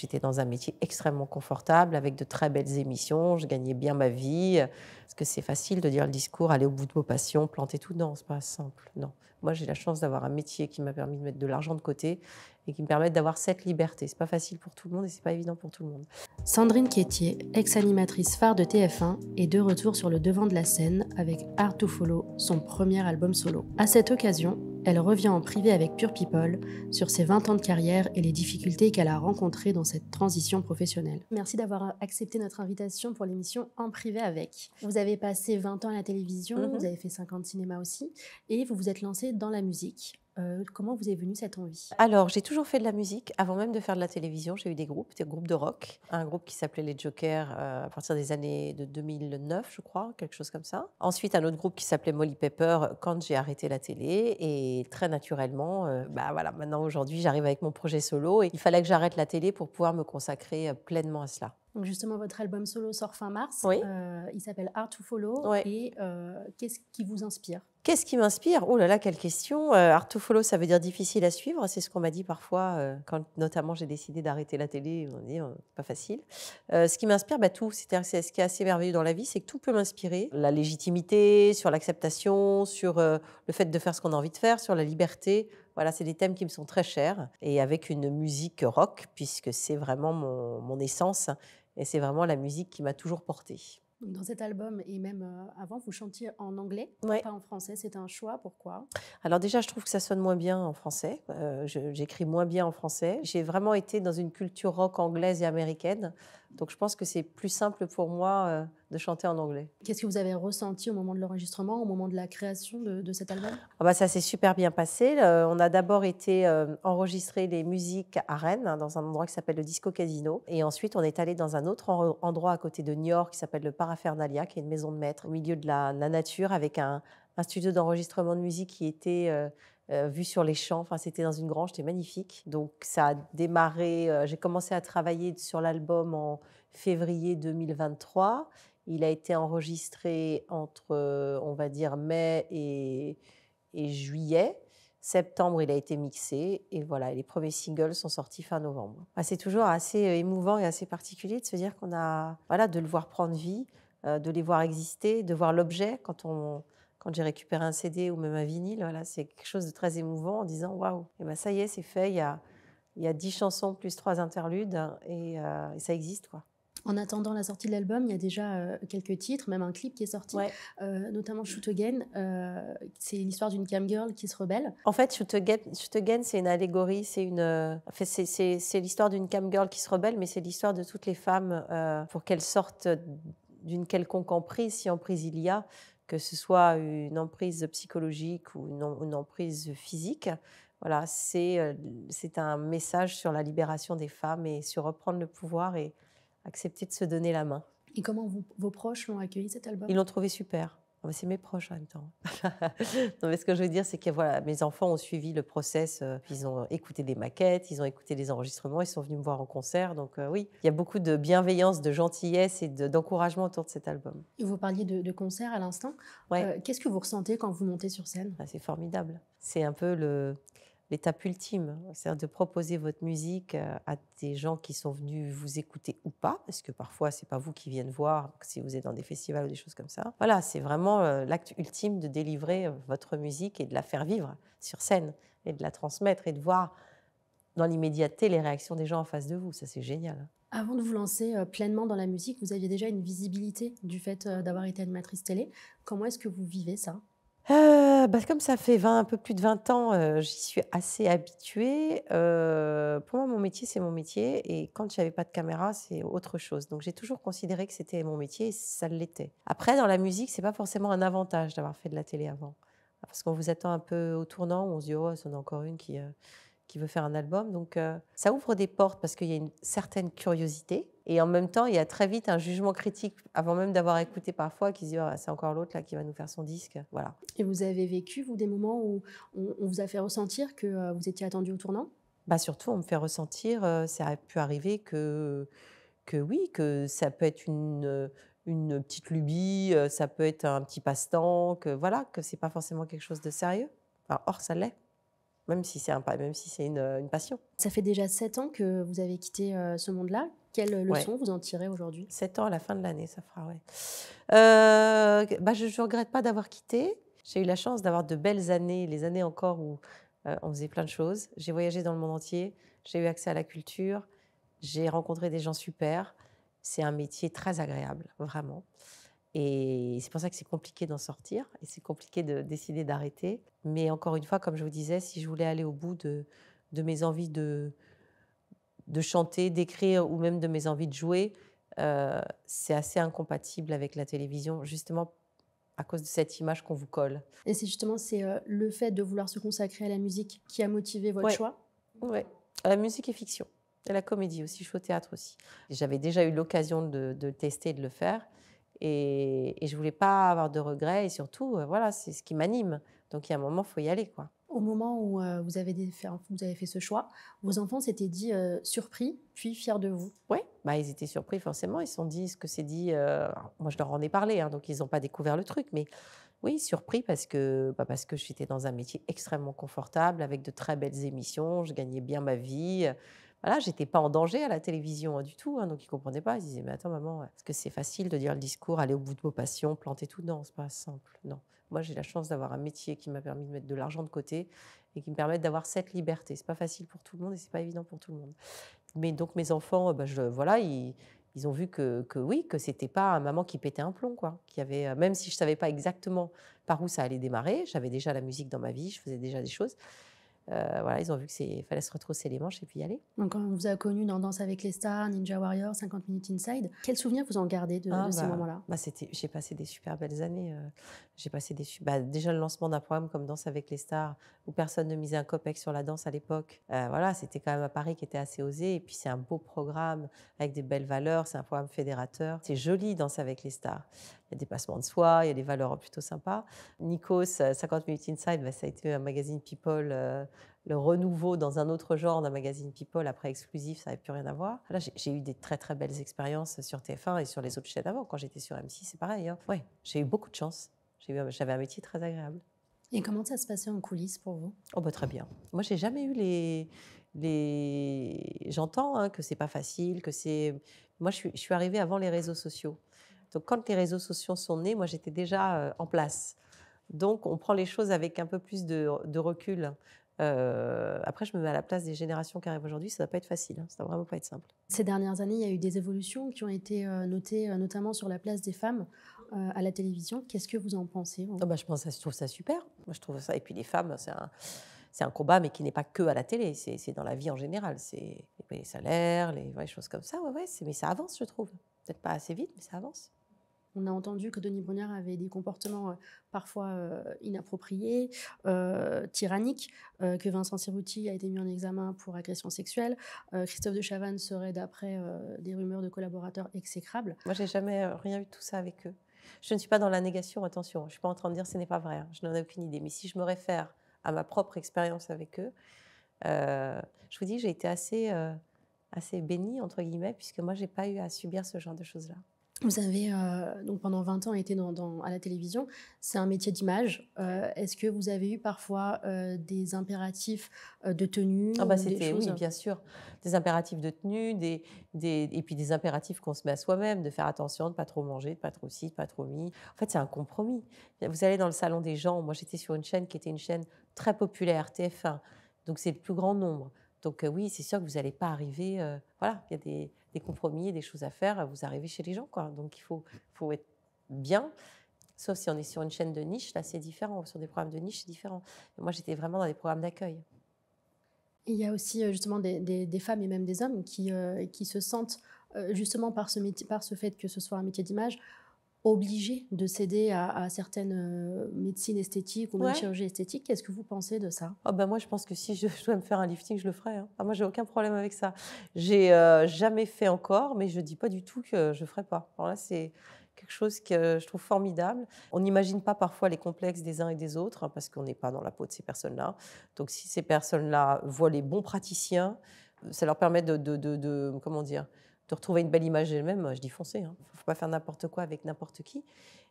J'étais dans un métier extrêmement confortable, avec de très belles émissions, je gagnais bien ma vie. Parce que c'est facile de dire le discours, aller au bout de vos passions, planter tout. Non, n'est pas simple. Non. Moi, j'ai la chance d'avoir un métier qui m'a permis de mettre de l'argent de côté et qui me permettent d'avoir cette liberté. C'est pas facile pour tout le monde et c'est pas évident pour tout le monde. Sandrine Quétier, ex-animatrice phare de TF1, est de retour sur le devant de la scène avec Art to Follow, son premier album solo. À cette occasion, elle revient en privé avec Pure People sur ses 20 ans de carrière et les difficultés qu'elle a rencontrées dans cette transition professionnelle. Merci d'avoir accepté notre invitation pour l'émission En privé avec. Vous avez passé 20 ans à la télévision, mm-hmm. vous avez fait 50 cinémas aussi, et vous vous êtes lancée dans la musique euh, comment vous est venue cette envie Alors, j'ai toujours fait de la musique. Avant même de faire de la télévision, j'ai eu des groupes, des groupes de rock. Un groupe qui s'appelait Les Jokers euh, à partir des années de 2009, je crois, quelque chose comme ça. Ensuite, un autre groupe qui s'appelait Molly Pepper quand j'ai arrêté la télé. Et très naturellement, euh, bah voilà, maintenant aujourd'hui, j'arrive avec mon projet solo. Et il fallait que j'arrête la télé pour pouvoir me consacrer pleinement à cela. Donc justement, votre album solo sort fin mars. Oui. il s'appelle Art to Follow. Oui. Et qu'est-ce qui vous inspire Qu'est-ce qui m'inspire Oh là là, quelle question euh, Art to follow, ça veut dire difficile à suivre. C'est ce qu'on m'a dit parfois, euh, quand notamment j'ai décidé d'arrêter la télé. On dit, euh, pas facile. ce qui m'inspire, bah, tout. cest ce qui est assez merveilleux dans la vie, c'est que tout peut m'inspirer. La légitimité, sur l'acceptation, sur le fait de faire ce qu'on a envie de faire, sur la liberté. Voilà, c'est des thèmes qui me sont très chers. Et avec une musique rock, puisque c'est vraiment mon, mon essence. Et c'est vraiment la musique qui m'a toujours portée. Dans cet album et même euh, avant, vous chantiez en anglais, pas en français. C'est un choix. Pourquoi Alors déjà, je trouve que ça sonne moins bien en français. Euh, j'écris moins bien en français. J'ai vraiment été dans une culture rock anglaise et américaine donc je pense que c'est plus simple pour moi euh, de chanter en anglais. Qu'est-ce que vous avez ressenti au moment de l'enregistrement, au moment de la création de, cet album ah bah Ça s'est super bien passé. on a d'abord été euh, enregistrer les musiques à Rennes, hein, dans un endroit qui s'appelle le Disco Casino. Et ensuite, on est allé dans un autre endroit à côté de Niort qui s'appelle le Parafernalia, qui est une maison de maître au milieu de la, nature avec un, studio d'enregistrement de musique qui était... Euh, vu sur les champs. Enfin, c'était dans une grange, c'était magnifique. Donc, ça a démarré. j'ai commencé à travailler sur l'album en février 2023. Il a été enregistré entre, euh, on va dire, mai et, juillet. Septembre, il a été mixé et voilà, les premiers singles sont sortis fin novembre. Bah, c'est toujours assez euh, émouvant et assez particulier de se dire qu'on a, voilà, de le voir prendre vie, euh, de les voir exister, de voir l'objet quand on, quand j'ai récupéré un CD ou même un vinyle, voilà, c'est quelque chose de très émouvant en disant waouh, et ben ça y est, c'est fait, il y a, il y a 10 chansons plus trois interludes et, et ça existe quoi. En attendant la sortie de l'album, il y a déjà euh, quelques titres, même un clip qui est sorti, euh, notamment Shoot Again. Euh, c'est l'histoire d'une cam girl qui se rebelle. En fait, Shoot Again, Again c'est une allégorie, c'est une, c'est l'histoire d'une cam girl qui se rebelle, mais c'est l'histoire de toutes les femmes pour qu'elles sortent d'une quelconque emprise, si emprise il y a, que ce soit une emprise psychologique ou une, emprise physique. Voilà, c'est un message sur la libération des femmes et sur reprendre le pouvoir et accepter de se donner la main. Et comment vos proches l'ont accueilli cet album Ils l'ont trouvé super. Ah bah, c'est mes proches en même temps. mais ce que je veux dire, c'est que voilà, mes enfants ont suivi le process. Euh, ils ont écouté des maquettes, ils ont écouté des enregistrements, ils sont venus me voir en concert. Donc euh, oui, il y a beaucoup de bienveillance, de gentillesse et d'encouragement autour de cet album. vous parliez de, concert à l'instant. Euh, qu'est-ce que vous ressentez quand vous montez sur scène ah, C'est formidable. C'est un peu le, l'étape ultime, cest de proposer votre musique euh, à des gens qui sont venus vous écouter ou pas, parce que parfois c'est pas vous qui viennent voir si vous êtes dans des festivals ou des choses comme ça. Voilà, c'est vraiment euh, l'acte ultime de délivrer euh, votre musique et de la faire vivre sur scène et de la transmettre et de voir dans l'immédiateté les réactions des gens en face de vous. Ça c'est génial. Avant de vous lancer pleinement dans la musique, vous aviez déjà une visibilité du fait d'avoir été animatrice télé. Comment est-ce que vous vivez ça euh, bah, comme ça fait 20, un peu plus de 20 ans, euh, j'y suis assez habituée. Euh, pour moi, mon métier, c'est mon métier. Et quand je n'avais pas de caméra, c'est autre chose. Donc, j'ai toujours considéré que c'était mon métier et ça l'était. Après, dans la musique, c'est pas forcément un avantage d'avoir fait de la télé avant. Parce qu'on vous attend un peu au tournant, on se dit, oh, c'en a encore une qui, qui veut faire un album. Donc, ça ouvre des portes parce qu'il y a une certaine curiosité et en même temps, il y a très vite un jugement critique, avant même d'avoir écouté parfois, qui se dit ah, c'est encore l'autre là qui va nous faire son disque. Voilà. Et vous avez vécu, vous, des moments où on, vous a fait ressentir que euh, vous étiez attendu au tournant bah Surtout, on me fait ressentir, euh, ça a pu arriver que, que oui, que ça peut être une, euh, une petite lubie, ça peut être un petit passe-temps, que voilà, que c'est pas forcément quelque chose de sérieux. or, ça l'est même si c'est un, même si c'est une, une, passion. Ça fait déjà sept ans que vous avez quitté ce monde-là. Quelle euh, leçon vous en tirez aujourd'hui 7 ans à la fin de l'année, ça fera, ouais. Euh, bah, je ne regrette pas d'avoir quitté. J'ai eu la chance d'avoir de belles années, les années encore où euh, on faisait plein de choses. J'ai voyagé dans le monde entier, j'ai eu accès à la culture, j'ai rencontré des gens super. C'est un métier très agréable, vraiment. Et c'est pour ça que c'est compliqué d'en sortir et c'est compliqué de décider d'arrêter. Mais encore une fois, comme je vous disais, si je voulais aller au bout de, de mes envies de, de chanter, d'écrire ou même de mes envies de jouer, euh, c'est assez incompatible avec la télévision, justement à cause de cette image qu'on vous colle. Et c'est justement c'est euh, le fait de vouloir se consacrer à la musique qui a motivé votre choix Oui, la musique est fiction. Et la comédie aussi, je suis au théâtre aussi. J'avais déjà eu l'occasion de, de, tester, de le faire. Et, et je voulais pas avoir de regrets. Et surtout, euh, voilà, c'est ce qui m'anime. Donc il y a un moment, il faut y aller. quoi au moment où euh, vous, avez fait ce choix, vos enfants s'étaient dit euh, surpris, puis fiers de vous Oui, bah, ils étaient surpris forcément. Ils se sont dit ce que c'est dit. Euh, moi, je leur en ai parlé, hein, donc ils n'ont pas découvert le truc. Mais oui, surpris parce que, bah, parce que j'étais dans un métier extrêmement confortable, avec de très belles émissions. Je gagnais bien ma vie voilà, j'étais pas en danger à la télévision hein, du tout. Hein, donc ils comprenaient pas. Ils disaient mais attends maman, est-ce que c'est facile de dire le discours, aller au bout de vos passions, planter tout Non, c'est pas simple. Non. Moi j'ai la chance d'avoir un métier qui m'a permis de mettre de l'argent de côté et qui me permet d'avoir cette liberté. C'est pas facile pour tout le monde et c'est pas évident pour tout le monde. Mais donc mes enfants, euh, bah, je, voilà, ils, ils ont vu que, que oui, que c'était pas un maman qui pétait un plomb, quoi. Qui avait, euh, même si je savais pas exactement par où ça allait démarrer, j'avais déjà la musique dans ma vie, je faisais déjà des choses. Euh, voilà, ils ont vu qu'il fallait se retrousser les manches et puis y aller. Donc, on vous a connu dans Danse avec les stars, Ninja Warrior, 50 minutes inside, quels souvenirs vous en gardez de, ah de ces bah, moments-là bah, J'ai passé des super belles années. Euh, passé bah, Déjà, le lancement d'un programme comme Danse avec les stars, où personne ne misait un copec sur la danse à l'époque. Euh, voilà, c'était quand même à Paris qui était assez osé. Et puis, c'est un beau programme avec des belles valeurs. C'est un programme fédérateur. C'est joli, Danse avec les stars il y a des passements de soi, il y a des valeurs plutôt sympas. Nikos, 50 euh, Minutes Inside, bah, ça a été un magazine People, euh, le renouveau dans un autre genre d'un magazine People, après exclusif, ça n'avait plus rien à voir. Là, j'ai eu des très très belles expériences sur TF1 et sur les autres chaînes avant. Quand j'étais sur M6, c'est pareil. Hein. Ouais, j'ai eu beaucoup de chance. J'avais un métier très agréable. Et comment ça se passait en coulisses pour vous Oh bah, très bien. Moi j'ai jamais eu les les. J'entends hein, que c'est pas facile, que c'est. Moi je suis, je suis, arrivée avant les réseaux sociaux. Donc quand les réseaux sociaux sont nés, moi j'étais déjà euh, en place. Donc on prend les choses avec un peu plus de, recul. Euh, après, je me mets à la place des générations qui arrivent aujourd'hui, ça ne va pas être facile, hein. ça ne va vraiment pas être simple. Ces dernières années, il y a eu des évolutions qui ont été euh, notées, notamment sur la place des femmes à la télévision. Qu'est-ce que vous en pensez ah bah, je, pense, je trouve ça super. Moi, je trouve ça. Et puis les femmes, c'est un combat, mais qui n'est pas que à la télé, c'est dans la vie en général. C'est les salaires, les choses comme ça. Ouais, ouais, mais ça avance, je trouve. Peut-être pas assez vite, mais ça avance. On a entendu que Denis Brunner avait des comportements euh, parfois euh, inappropriés, euh, tyranniques, que Vincent Cerruti a été mis en examen pour agression sexuelle. Christophe de Chavannes serait, d'après des rumeurs de collaborateurs, exécrables. Moi, j'ai jamais rien eu de tout ça avec eux. Je ne suis pas dans la négation, attention, je ne suis pas en train de dire que ce n'est pas vrai, hein, je n'en ai aucune idée. Mais si je me réfère à ma propre expérience avec eux, je vous dis, j'ai été assez, assez bénie, entre guillemets, puisque moi, je n'ai pas eu à subir ce genre de choses-là. Vous avez euh, donc pendant 20 ans été à la télévision, c'est un métier d'image. Euh, est-ce que vous avez eu parfois euh, des impératifs de tenue ah bah C'était oui, bien sûr, des impératifs de tenue, des, des et puis des impératifs qu'on se met à soi-même, de faire attention, de ne pas trop manger, de pas trop ci, de pas trop mi. En fait, c'est un compromis. Vous allez dans le salon des gens. Moi, j'étais sur une chaîne qui était une chaîne très populaire, TF1. Donc c'est le plus grand nombre. Donc oui, c'est sûr que vous n'allez pas arriver. voilà, il y a des des compromis et des choses à faire, vous arrivez chez les gens. Quoi. Donc il faut, faut être bien. Sauf si on est sur une chaîne de niche, là c'est différent. Sur des programmes de niche, c'est différent. moi j'étais vraiment dans des programmes d'accueil. Il y a aussi euh, justement des, femmes et même des hommes qui, euh, qui se sentent, euh, justement par ce, métier, par ce fait que ce soit un métier d'image, obligé de céder à, certaines euh, médecines esthétiques ou même esthétiques. Qu'est-ce que vous pensez de ça oh ben Moi, je pense que si je, dois me faire un lifting, je le ferai. Hein. Ah, moi, j'ai aucun problème avec ça. J'ai euh, jamais fait encore, mais je dis pas du tout que je ferai pas. Alors là, c'est quelque chose que je trouve formidable. On n'imagine pas parfois les complexes des uns et des autres hein, parce qu'on n'est pas dans la peau de ces personnes-là. Donc, si ces personnes-là voient les bons praticiens, euh, ça leur permet de, de comment dire de retrouver une belle image d'elle-même, euh, je dis foncez. Il ne faut pas faire n'importe quoi avec n'importe qui.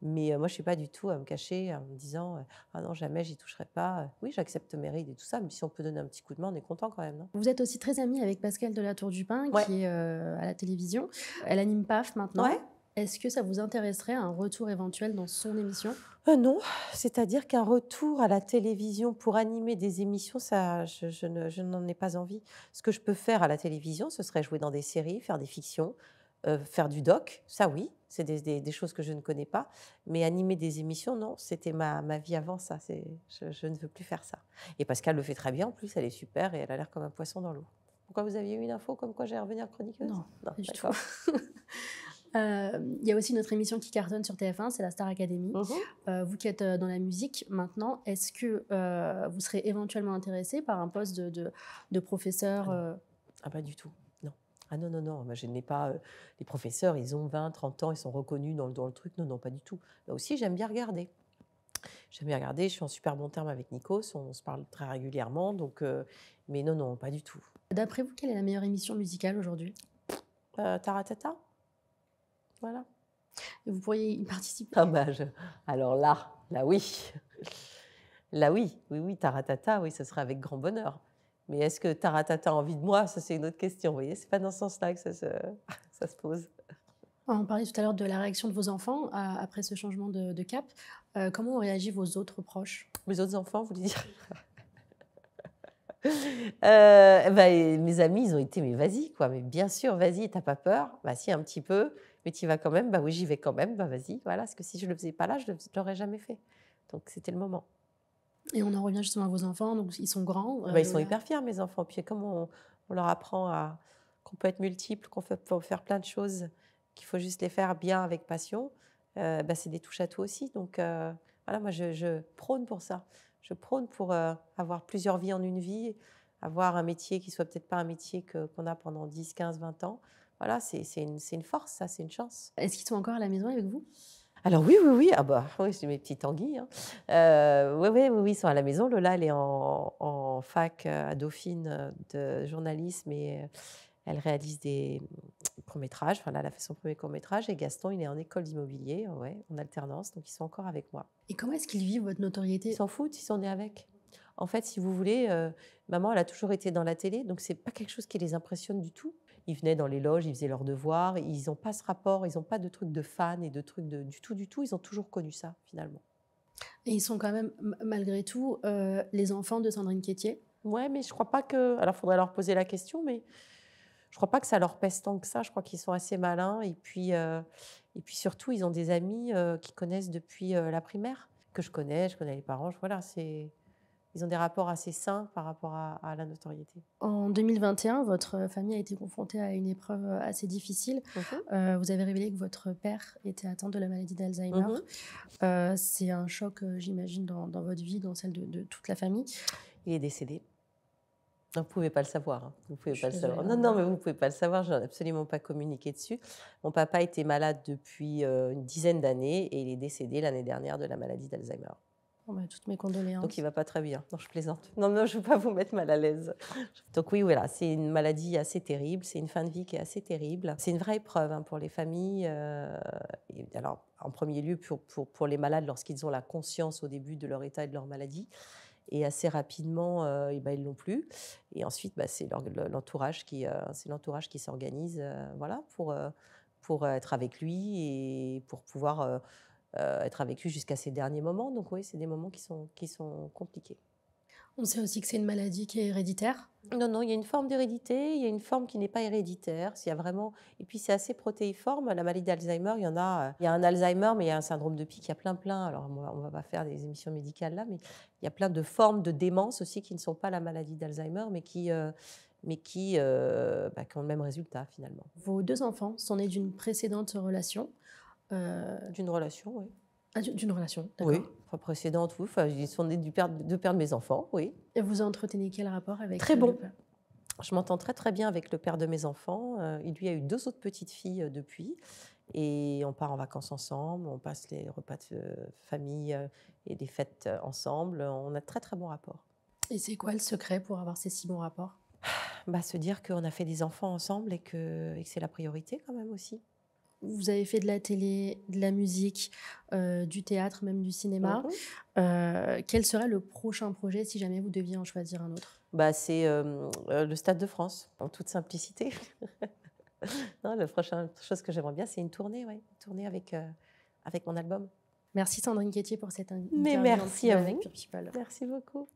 Mais euh, moi, je ne suis pas du tout à me cacher en me disant euh, Ah non, jamais, j'y toucherai pas. Oui, j'accepte mes rides et tout ça, mais si on peut donner un petit coup de main, on est content quand même. Hein. Vous êtes aussi très amie avec Pascal de la Tour du Pin, qui est à la télévision. Elle anime PAF maintenant. Ouais. Est-ce que ça vous intéresserait un retour éventuel dans son émission euh, Non, c'est-à-dire qu'un retour à la télévision pour animer des émissions, ça, je, n'en ai pas envie. Ce que je peux faire à la télévision, ce serait jouer dans des séries, faire des fictions, euh, faire du doc, ça oui, c'est des, choses que je ne connais pas. Mais animer des émissions, non, c'était ma, vie avant ça. Je, ne veux plus faire ça. Et Pascal le fait très bien en plus, elle est super et elle a l'air comme un poisson dans l'eau. Pourquoi vous aviez eu une info comme quoi j'allais revenir chroniqueuse Non, non du tout. Il euh, y a aussi notre émission qui cartonne sur TF1, c'est la Star Academy. Mhm. Euh, vous qui êtes euh, dans la musique maintenant, est-ce que vous serez éventuellement intéressé par un poste de, professeur ah, ah, pas du tout. non Ah non, non, non, je n'ai pas. les professeurs, ils ont 20, 30 ans, ils sont reconnus dans le, truc. Non, non, pas du tout. Là aussi, j'aime bien regarder. J'aime bien regarder, je suis en super bon terme avec Nikos, on, se parle très régulièrement, donc. mais non, non, pas du tout. D'après vous, quelle est la meilleure émission musicale aujourd'hui Taratata voilà. Et vous pourriez y participer ah mal. Alors là, là oui. Là oui, oui, oui, Taratata, oui, ce serait avec grand bonheur. Mais est-ce que Taratata a envie de moi Ça, c'est une autre question. Vous voyez, c'est pas dans ce sens-là que ça se, pose. On parlait tout à l'heure de la réaction de vos enfants euh, après ce changement de, cap. Euh, comment ont réagi vos autres proches Mes autres enfants, vous voulez dire euh, bah, Mes amis, ils ont été, mais vas-y, quoi. Mais bien sûr, vas-y, t'as pas peur Bah si, un petit peu mais tu vas quand même, bah oui, j'y vais quand même, bah vas-y, voilà, parce que si je ne le faisais pas là, je ne l'aurais jamais fait. Donc c'était le moment. Et on en revient justement à vos enfants, donc ils sont grands. Bah, ils sont euh, hyper fiers, mes enfants. Puis comme on, leur apprend à, qu'on peut être multiple, qu'on peut, faire plein de choses, qu'il faut juste les faire bien avec passion, euh, bah, c'est des touches à tout aussi. Donc euh, voilà, moi je, prône pour ça. Je prône pour avoir plusieurs vies en une vie, avoir un métier qui soit peut-être pas un métier qu'on a pendant 10, 15, 20 ans, voilà, c'est une, force, ça, c'est une chance. Est-ce qu'ils sont encore à la maison avec vous alors oui, oui, oui, ah bah, oui, c'est mes petites anguilles. Hein. Euh, oui, oui, oui, ils sont à la maison. Lola, elle est en, fac euh, à Dauphine euh, de journalisme et elle réalise des courts-métrages. voilà elle a fait son premier court-métrage. Et Gaston, il est en école d'immobilier, ouais, en alternance. Donc, ils sont encore avec moi. Et comment est-ce qu'ils vivent votre notoriété Ils s'en foutent, ils sont nés avec. En fait, si vous voulez, maman, elle a toujours été dans la télé. Donc, c'est pas quelque chose qui les impressionne du tout ils venaient dans les loges, ils faisaient leurs devoirs, ils n'ont pas ce rapport, ils n'ont pas de trucs de fans et de trucs du tout, du tout, ils ont toujours connu ça finalement. Et ils sont quand même, malgré tout, euh, les enfants de Sandrine Quétier Ouais, mais je crois pas que. Alors, il faudrait leur poser la question, mais je crois pas que ça leur pèse tant que ça. Je crois qu'ils sont assez malins. Et puis, euh, et puis surtout, ils ont des amis euh, qu'ils qui connaissent depuis la primaire, que je connais. Je connais les parents. Voilà, c'est ils ont des rapports assez sains par rapport à, la notoriété. En 2021, votre famille a été confrontée à une épreuve euh, assez difficile. Mhm. Euh, vous avez révélé que votre père était atteint de la maladie d'Alzheimer. Mhm. Euh, c'est un choc, j'imagine, dans, votre vie, dans celle de, toute la famille. Il est décédé. Vous ne pouvez pas le savoir. Hein. Vous pouvez pas le savoir. Non, non, mais vous ne pouvez pas le savoir. Je n'ai absolument pas communiqué dessus. Mon papa était malade depuis une dizaine d'années et il est décédé l'année dernière de la maladie d'Alzheimer. Oh, toutes mes condoléances. Donc il va pas très bien. Non, je plaisante. Non, non, je veux pas vous mettre mal à l'aise. Donc oui, voilà, c'est une maladie assez terrible. C'est une fin de vie qui est assez terrible. C'est une vraie épreuve hein, pour les familles. Euh, et alors, en premier lieu, pour, pour, pour les malades lorsqu'ils ont la conscience au début de leur état et de leur maladie. Et assez rapidement, euh, et eh ben, ils l'ont plus. Et ensuite, bah, c'est l'entourage qui, euh, c'est l'entourage qui s'organise, euh, voilà, pour pour être avec lui et pour pouvoir euh, être avec lui jusqu'à ses derniers moments. Donc oui, c'est des moments qui sont, qui sont compliqués. On sait aussi que c'est une maladie qui est héréditaire. Non, non, il y a une forme d'hérédité, il y a une forme qui n'est pas héréditaire. Il y a vraiment... Et puis c'est assez protéiforme. La maladie d'Alzheimer, il y en a. Euh, il y a un Alzheimer, mais il y a un syndrome de pic, il y a plein, plein. Alors on ne va pas faire des émissions médicales là, mais il y a plein de formes de démence aussi qui ne sont pas la maladie d'Alzheimer, mais qui. Euh, mais qui, bah, qui ont le même résultat finalement. Vos deux enfants sont nés d'une précédente relation. Euh, d'une relation, oui. Ah, d'une relation, d'accord. Oui, précédente, oui. Euh, ils sont nés du père, de père de mes enfants, oui. Et vous entretenez quel rapport avec Très bon. je m'entends très très bien avec le père de mes enfants. Euh, il lui a eu deux autres petites filles depuis. Et on part en vacances ensemble, on passe les repas de famille et des fêtes ensemble. On a très très bon rapport. Et c'est quoi le secret pour avoir ces si bons rapports bah, Se dire qu'on a fait des enfants ensemble et que, et que c'est la priorité quand même aussi vous avez fait de la télé, de la musique, euh, du théâtre, même du cinéma. Mhm. Euh, quel serait le prochain projet si jamais vous deviez en choisir un autre bah, C'est euh, le Stade de France, en toute simplicité. la prochaine chose que j'aimerais bien, c'est une tournée, une tournée avec, avec mon album. Merci Sandrine Quétier pour cette interview. Mais merci Merci beaucoup.